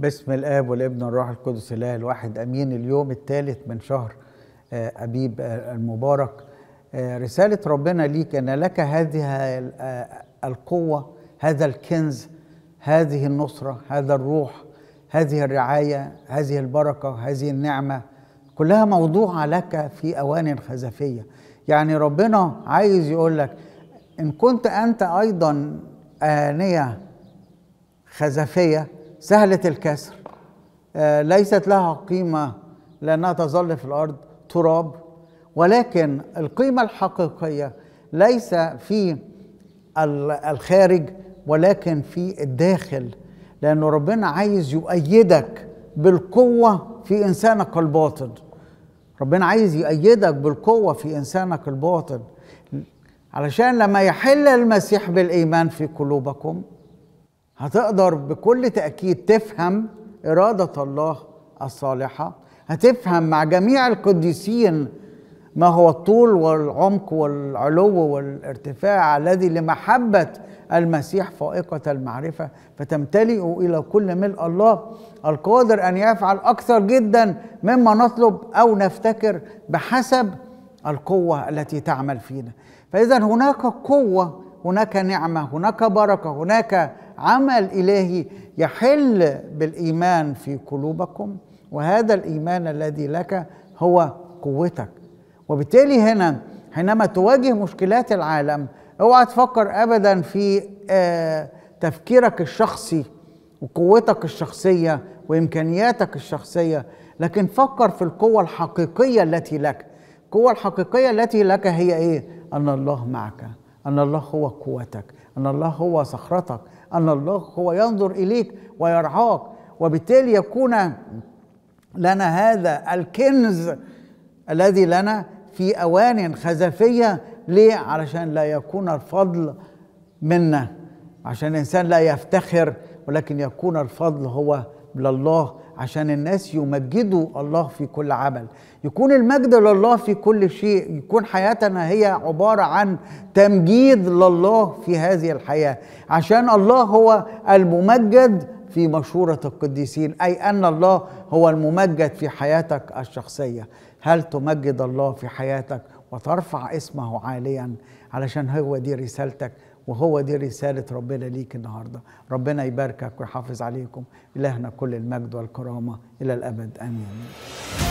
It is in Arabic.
بسم الاب والابن والروح القدس الله الواحد امين اليوم الثالث من شهر آه، ابيب آه، المبارك آه، رساله ربنا ليك ان لك هذه القوه هذا الكنز هذه النصره هذا الروح هذه الرعايه هذه البركه هذه النعمه كلها موضوعه لك في اوان خزفيه يعني ربنا عايز يقول لك ان كنت انت ايضا انيه خزفيه سهلة الكسر آه، ليست لها قيمة لأنها تظل في الأرض تراب ولكن القيمة الحقيقية ليس في الخارج ولكن في الداخل لأن ربنا عايز يؤيدك بالقوة في إنسانك الباطن ربنا عايز يؤيدك بالقوة في إنسانك الباطن علشان لما يحل المسيح بالإيمان في قلوبكم هتقدر بكل تأكيد تفهم إرادة الله الصالحة هتفهم مع جميع القديسين ما هو الطول والعمق والعلو والارتفاع الذي لمحبة المسيح فائقة المعرفة فتمتلئ إلى كل ملء الله القادر أن يفعل أكثر جدا مما نطلب أو نفتكر بحسب القوة التي تعمل فينا فإذا هناك قوة هناك نعمة هناك بركة هناك عمل الهي يحل بالايمان في قلوبكم وهذا الايمان الذي لك هو قوتك وبالتالي هنا حينما تواجه مشكلات العالم اوعى تفكر ابدا في آه، تفكيرك الشخصي وقوتك الشخصيه وامكانياتك الشخصيه لكن فكر في القوه الحقيقيه التي لك القوه الحقيقيه التي لك هي ايه ان الله معك أن الله هو قوتك أن الله هو صخرتك أن الله هو ينظر إليك ويرعاك وبالتالي يكون لنا هذا الكنز الذي لنا في أوان خزفية ليه؟ علشان لا يكون الفضل منا عشان الإنسان لا يفتخر ولكن يكون الفضل هو لله عشان الناس يمجدوا الله في كل عمل يكون المجد لله في كل شيء يكون حياتنا هي عبارة عن تمجيد لله في هذه الحياة عشان الله هو الممجد في مشورة القديسين أي أن الله هو الممجد في حياتك الشخصية هل تمجد الله في حياتك وترفع اسمه عاليا علشان هو دي رسالتك وهو دي رسالة ربنا ليك النهاردة ربنا يباركك ويحافظ عليكم إلهنا كل المجد والكرامة إلى الأبد آمين